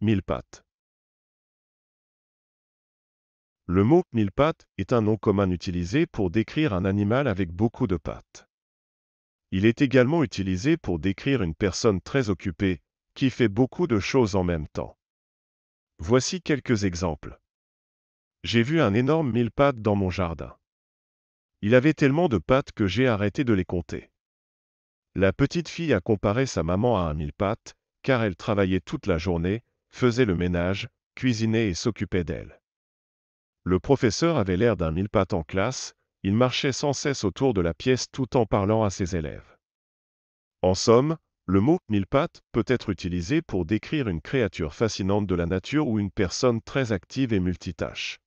mille pattes. Le mot mille pattes est un nom commun utilisé pour décrire un animal avec beaucoup de pattes. Il est également utilisé pour décrire une personne très occupée, qui fait beaucoup de choses en même temps. Voici quelques exemples. J'ai vu un énorme mille pattes dans mon jardin. Il avait tellement de pattes que j'ai arrêté de les compter. La petite fille a comparé sa maman à un mille pattes, car elle travaillait toute la journée, faisait le ménage, cuisinait et s'occupait d'elle. Le professeur avait l'air d'un mille-pattes en classe, il marchait sans cesse autour de la pièce tout en parlant à ses élèves. En somme, le mot mille-pattes peut être utilisé pour décrire une créature fascinante de la nature ou une personne très active et multitâche.